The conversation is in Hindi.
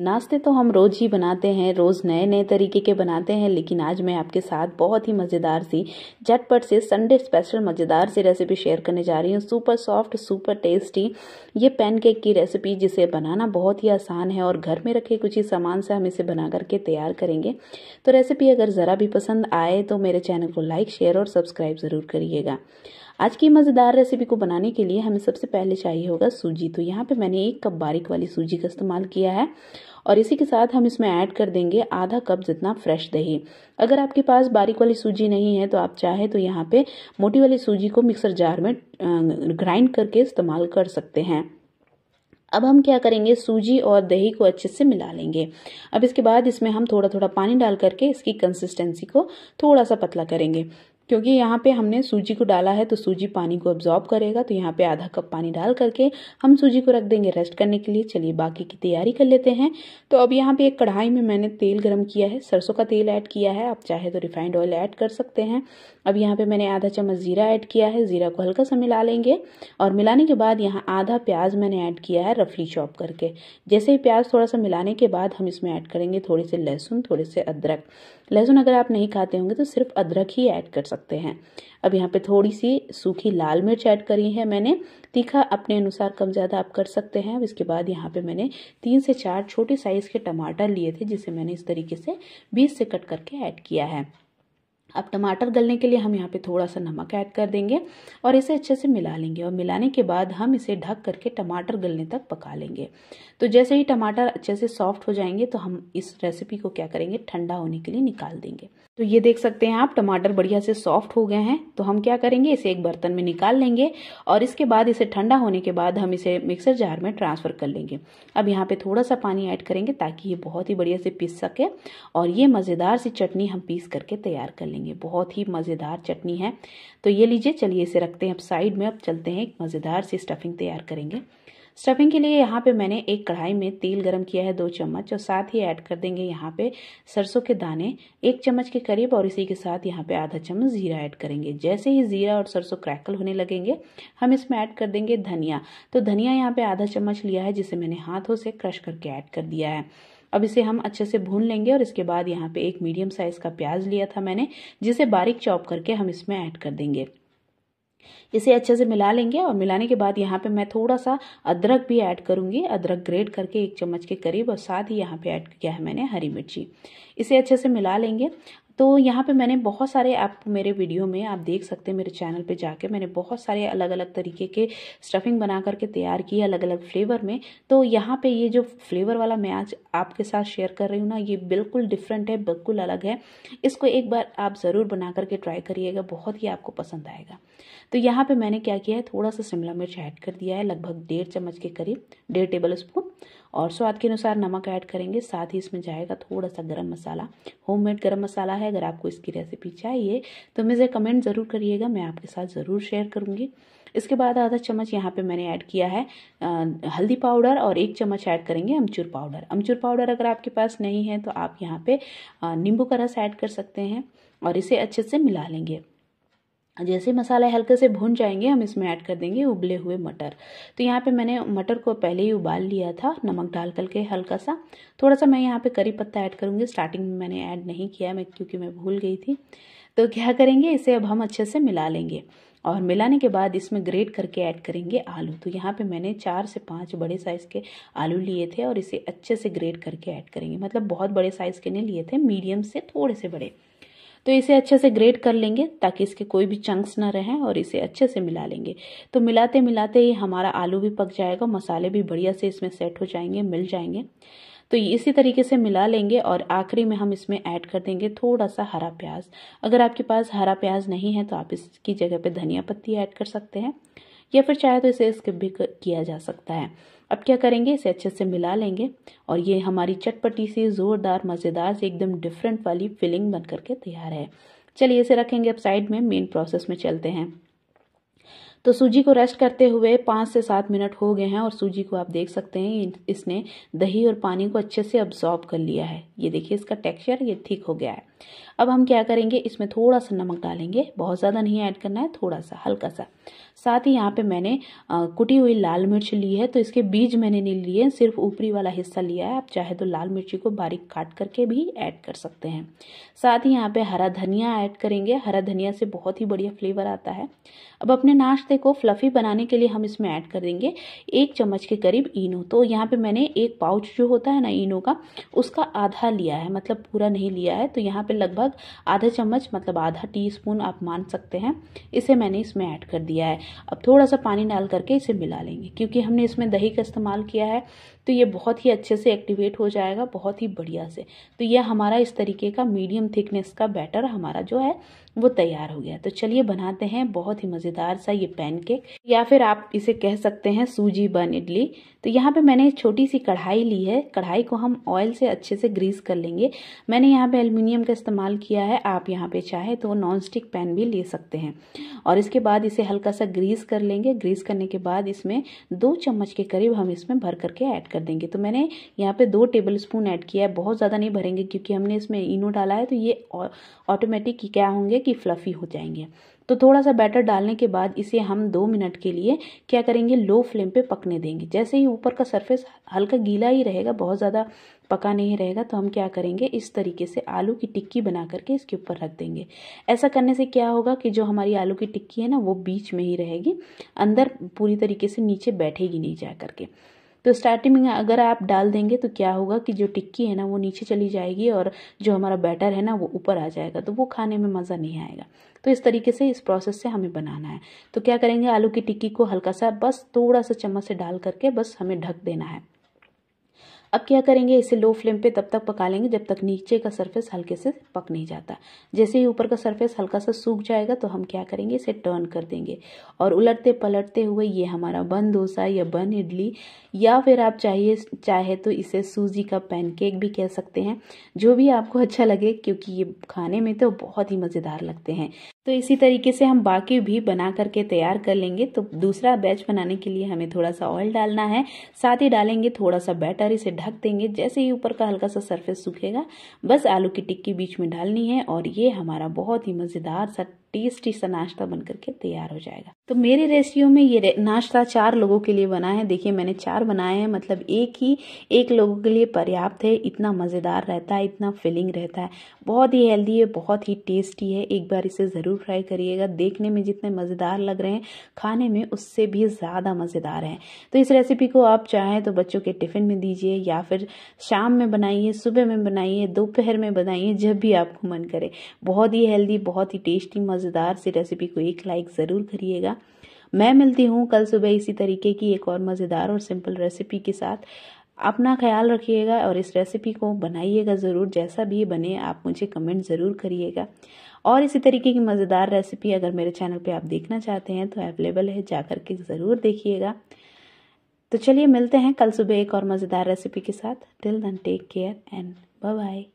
नाश्ते तो हम रोज़ ही बनाते हैं रोज़ नए नए तरीके के बनाते हैं लेकिन आज मैं आपके साथ बहुत ही मज़ेदार सी झटपट से संडे स्पेशल मज़ेदार सी रेसिपी शेयर करने जा रही हूँ सुपर सॉफ्ट सुपर टेस्टी ये पैनकेक की रेसिपी जिसे बनाना बहुत ही आसान है और घर में रखे कुछ ही सामान से हम इसे बना करके तैयार करेंगे तो रेसिपी अगर ज़रा भी पसंद आए तो मेरे चैनल को लाइक शेयर और सब्सक्राइब ज़रूर करिएगा आज की मज़ेदार रेसिपी को बनाने के लिए हमें सबसे पहले चाहिए होगा सूजी तो यहाँ पे मैंने एक कप बारीक वाली सूजी का इस्तेमाल किया है और इसी के साथ हम इसमें ऐड कर देंगे आधा कप जितना फ्रेश दही अगर आपके पास बारीक वाली सूजी नहीं है तो आप चाहे तो यहाँ पर मोटी वाली सूजी को मिक्सर जार में ग्राइंड करके इस्तेमाल कर सकते हैं अब हम क्या करेंगे सूजी और दही को अच्छे से मिला लेंगे अब इसके बाद इसमें हम थोड़ा थोड़ा पानी डाल करके इसकी कंसिस्टेंसी को थोड़ा सा पतला करेंगे क्योंकि यहाँ पे हमने सूजी को डाला है तो सूजी पानी को अब्जॉर्ब करेगा तो यहाँ पे आधा कप पानी डाल करके हम सूजी को रख देंगे रेस्ट करने के लिए चलिए बाकी की तैयारी कर लेते हैं तो अब यहाँ पे एक कढ़ाई में मैंने तेल गरम किया है सरसों का तेल ऐड किया है आप चाहे तो रिफाइंड ऑयल ऐड कर सकते हैं अब यहाँ पर मैंने आधा चम्मच ज़ीरा ऐड किया है ज़ीरा को हल्का सा मिला लेंगे और मिलाने के बाद यहाँ आधा प्याज मैंने ऐड किया है रफली चॉप करके जैसे ही प्याज थोड़ा सा मिलाने के बाद हम इसमें ऐड करेंगे थोड़े से लहसुन थोड़े से अदरक लहसुन अगर आप नहीं खाते होंगे तो सिर्फ अदरक ही ऐड कर सकते सकते हैं अब यहाँ पे थोड़ी सी सूखी लाल मिर्च ऐड करी है मैंने तीखा अपने अनुसार कम ज़्यादा आप कर सकते हैं इसके बाद यहाँ पे मैंने तीन से चार छोटे साइज़ के टमाटर लिए थे जिसे मैंने इस तरीके से बीस से कट करके ऐड किया है अब टमाटर गलने के लिए हम यहाँ पे थोड़ा सा नमक ऐड कर देंगे और इसे अच्छे से मिला लेंगे और मिलाने के बाद हम इसे ढक करके टमाटर गलने तक पका लेंगे तो जैसे ही टमाटर अच्छे से सॉफ्ट हो जाएंगे तो हम इस रेसिपी को क्या करेंगे ठंडा होने के लिए निकाल देंगे तो ये देख सकते हैं आप टमाटर बढ़िया से सॉफ्ट हो गए हैं तो हम क्या करेंगे इसे एक बर्तन में निकाल लेंगे और इसके बाद इसे ठंडा होने के बाद हम इसे मिक्सर जार में ट्रांसफ़र कर लेंगे अब यहाँ पे थोड़ा सा पानी ऐड करेंगे ताकि ये बहुत ही बढ़िया से पीस सके और ये मज़ेदार सी चटनी हम पीस करके तैयार कर लेंगे लेंगे बहुत ही मज़ेदार चटनी है तो ये लीजिए चलिए इसे रखते हैं अब साइड में अब चलते हैं एक मज़ेदार सी स्टफिंग तैयार करेंगे स्टफिंग के लिए यहाँ पे मैंने एक कढ़ाई में तेल गरम किया है दो चम्मच और साथ ही ऐड कर देंगे यहाँ पे सरसों के दाने एक चम्मच के करीब और इसी के साथ यहाँ पे आधा चम्मच जीरा ऐड करेंगे जैसे ही जीरा और सरसों क्रैकल होने लगेंगे हम इसमें ऐड कर देंगे धनिया तो धनिया यहाँ पे आधा चम्मच लिया है जिसे मैंने हाथों से क्रश करके ऐड कर दिया है अब इसे हम अच्छे से भून लेंगे और इसके बाद यहाँ पे एक मीडियम साइज़ का प्याज लिया था मैंने जिसे बारीक चॉप करके हम इसमें ऐड कर देंगे इसे अच्छे से मिला लेंगे और मिलाने के बाद यहाँ पे मैं थोड़ा सा अदरक भी ऐड करूंगी अदरक ग्रेट करके एक चम्मच के करीब और साथ ही यहाँ पे ऐड किया है मैंने हरी मिर्ची इसे अच्छे से मिला लेंगे तो यहाँ पे मैंने बहुत सारे ऐप मेरे वीडियो में आप देख सकते हैं मेरे चैनल पे जाके मैंने बहुत सारे अलग अलग तरीके के स्टफिंग बना करके तैयार की अलग अलग फ्लेवर में तो यहाँ पे ये जो फ्लेवर वाला मैं आज आपके साथ शेयर कर रही हूँ ना ये बिल्कुल डिफरेंट है बिल्कुल अलग है इसको एक बार आप ज़रूर बना करके ट्राई करिएगा बहुत ही आपको पसंद आएगा तो यहाँ पर मैंने क्या किया है थोड़ा सा शिमला मिर्च ऐड कर दिया है लगभग डेढ़ चम्मच के करीब डेढ़ टेबल स्पून और स्वाद के अनुसार नमक ऐड करेंगे साथ ही इसमें जाएगा थोड़ा सा गरम मसाला होममेड गरम मसाला है अगर आपको इसकी रेसिपी चाहिए तो मुझे कमेंट ज़रूर करिएगा मैं आपके साथ ज़रूर शेयर करूँगी इसके बाद आधा चम्मच यहाँ पे मैंने ऐड किया है आ, हल्दी पाउडर और एक चम्मच ऐड करेंगे अमचूर पाउडर अमचूर पाउडर अगर आपके पास नहीं है तो आप यहाँ पे नींबू का रस ऐड कर सकते हैं और इसे अच्छे से मिला लेंगे जैसे मसाला हल्के से भून जाएंगे हम इसमें ऐड कर देंगे उबले हुए मटर तो यहाँ पे मैंने मटर को पहले ही उबाल लिया था नमक डाल करके हल्का सा थोड़ा सा मैं यहाँ पे करी पत्ता ऐड करूँगी स्टार्टिंग में मैंने ऐड नहीं किया मैं क्योंकि मैं भूल गई थी तो क्या करेंगे इसे अब हम अच्छे से मिला लेंगे और मिलाने के बाद इसमें ग्रेट करके ऐड करेंगे आलू तो यहाँ पे मैंने चार से पाँच बड़े साइज़ के आलू लिए थे और इसे अच्छे से ग्रेट करके ऐड करेंगे मतलब बहुत बड़े साइज़ के नहीं लिए थे मीडियम से थोड़े से बड़े तो इसे अच्छे से ग्रेट कर लेंगे ताकि इसके कोई भी चंक्स ना रहें और इसे अच्छे से मिला लेंगे तो मिलाते मिलाते ही हमारा आलू भी पक जाएगा मसाले भी बढ़िया से इसमें सेट हो जाएंगे मिल जाएंगे तो इसी तरीके से मिला लेंगे और आखिरी में हम इसमें ऐड कर देंगे थोड़ा सा हरा प्याज अगर आपके पास हरा प्याज नहीं है तो आप इसकी जगह पे धनिया पत्ती ऐड कर सकते हैं या फिर चाहे तो इसे स्किप भी किया जा सकता है अब क्या करेंगे इसे अच्छे से मिला लेंगे और ये हमारी चटपटी सी ज़ोरदार मज़ेदार से एकदम डिफरेंट वाली फिलिंग बन करके तैयार है चलिए इसे रखेंगे अब साइड में मेन प्रोसेस में चलते हैं तो सूजी को रेस्ट करते हुए पाँच से सात मिनट हो गए हैं और सूजी को आप देख सकते हैं इसने दही और पानी को अच्छे से अब्जॉर्ब कर लिया है ये देखिए इसका टेक्सचर ये ठीक हो गया है अब हम क्या करेंगे इसमें थोड़ा सा नमक डालेंगे बहुत ज़्यादा नहीं ऐड करना है थोड़ा सा हल्का सा साथ ही यहाँ पे मैंने आ, कुटी हुई लाल मिर्च ली है तो इसके बीज मैंने नहीं लिए सिर्फ ऊपरी वाला हिस्सा लिया है आप चाहे तो लाल मिर्ची को बारीक काट करके भी ऐड कर सकते हैं साथ ही यहाँ पे हरा धनिया ऐड करेंगे हरा धनिया से बहुत ही बढ़िया फ्लेवर आता है अब अपने नाश्ते को फ्लफ़ी बनाने के लिए हम इसमें ऐड कर देंगे एक चम्मच के करीब इनो तो यहाँ पे मैंने एक पाउच जो होता है ना इनो का उसका आधा लिया है मतलब पूरा नहीं लिया है तो यहाँ पर पे लगभग आधा चम्मच मतलब आधा टी स्पून आप मान सकते हैं इसे मैंने इसमें ऐड कर दिया है अब थोड़ा सा पानी डाल करके इसे मिला लेंगे क्योंकि हमने इसमें दही का इस्तेमाल किया है तो ये बहुत ही अच्छे से एक्टिवेट हो जाएगा बहुत ही बढ़िया से तो ये हमारा इस तरीके का मीडियम थिकनेस का बैटर हमारा जो है वो तैयार हो गया तो चलिए बनाते हैं बहुत ही मज़ेदार सा ये पैनकेक या फिर आप इसे कह सकते हैं सूजी बन इडली तो यहाँ पे मैंने छोटी सी कढ़ाई ली है कढ़ाई को हम ऑयल से अच्छे से ग्रीस कर लेंगे मैंने यहाँ पे एल्युमिनियम का इस्तेमाल किया है आप यहाँ पे चाहे तो नॉन स्टिक पैन भी ले सकते हैं और इसके बाद इसे हल्का सा ग्रीस कर लेंगे ग्रीस करने के बाद इसमें दो चम्मच के करीब हम इसमें भर करके ऐड कर देंगे तो मैंने यहाँ पे दो टेबल स्पून ऐड किया है बहुत ज़्यादा नहीं भरेंगे क्योंकि हमने इसमें इनो डाला है तो ये ऑटोमेटिक क्या होंगे कि फ्लफ़ी हो जाएंगे तो थोड़ा सा बैटर डालने के बाद इसे हम दो मिनट के लिए क्या करेंगे लो फ्लेम पे पकने देंगे जैसे ही ऊपर का सरफेस हल्का गीला ही रहेगा बहुत ज़्यादा पका नहीं रहेगा तो हम क्या करेंगे इस तरीके से आलू की टिक्की बना करके इसके ऊपर रख देंगे ऐसा करने से क्या होगा कि जो हमारी आलू की टिक्की है ना वो बीच में ही रहेगी अंदर पूरी तरीके से नीचे बैठेगी नहीं जा करके तो स्टार्टिंग में अगर आप डाल देंगे तो क्या होगा कि जो टिक्की है ना वो नीचे चली जाएगी और जो हमारा बैटर है ना वो ऊपर आ जाएगा तो वो खाने में मज़ा नहीं आएगा तो इस तरीके से इस प्रोसेस से हमें बनाना है तो क्या करेंगे आलू की टिक्की को हल्का सा बस थोड़ा सा चम्मच से डाल करके बस हमें ढक देना है अब क्या करेंगे इसे लो फ्लेम पे तब तक पका लेंगे जब तक नीचे का सरफेस हल्के से पक नहीं जाता जैसे ही ऊपर का सरफेस हल्का सा सूख जाएगा तो हम क्या करेंगे इसे टर्न कर देंगे और उलटते पलटते हुए ये हमारा बन डोसा या बन इडली या फिर आप चाहिए चाहे तो इसे सूजी का पैनकेक भी कह सकते हैं जो भी आपको अच्छा लगे क्योंकि ये खाने में तो बहुत ही मज़ेदार लगते हैं तो इसी तरीके से हम बाकी भी बना करके तैयार कर लेंगे तो दूसरा बैच बनाने के लिए हमें थोड़ा सा ऑयल डालना है साथ ही डालेंगे थोड़ा सा बैटर इसे ढक देंगे जैसे ही ऊपर का हल्का सा सरफेस सूखेगा बस आलू की टिक्की बीच में डालनी है और ये हमारा बहुत ही मज़ेदार सा टेस्टी सा नाश्ता बन करके तैयार हो जाएगा तो मेरे रेसिपियों में ये नाश्ता चार लोगों के लिए बना है देखिए मैंने चार बनाए हैं मतलब एक ही एक लोगों के लिए पर्याप्त है इतना मज़ेदार रहता है इतना फिलिंग रहता है बहुत ही हेल्दी है बहुत ही टेस्टी है एक बार इसे ज़रूर ट्राई करिएगा देखने में जितने मज़ेदार लग रहे हैं खाने में उससे भी ज़्यादा मज़ेदार है तो इस रेसिपी को आप चाहें तो बच्चों के टिफ़िन में दीजिए या फिर शाम में बनाइए सुबह में बनाइए दोपहर में बनाइए जब भी आपको मन करे बहुत ही हेल्दी बहुत ही टेस्टी मज़े मज़ेदार सी रेसिपी को एक लाइक ज़रूर करिएगा मैं मिलती हूँ कल सुबह इसी तरीके की एक और मज़ेदार और सिंपल रेसिपी के साथ अपना ख्याल रखिएगा और इस रेसिपी को बनाइएगा ज़रूर जैसा भी बने आप मुझे कमेंट ज़रूर करिएगा और इसी तरीके की मज़ेदार रेसिपी अगर मेरे चैनल पे आप देखना चाहते हैं तो अवेलेबल है जा के ज़रूर देखिएगा तो चलिए मिलते हैं कल सुबह एक और मज़ेदार रेसिपी के साथ till then take care and bye bye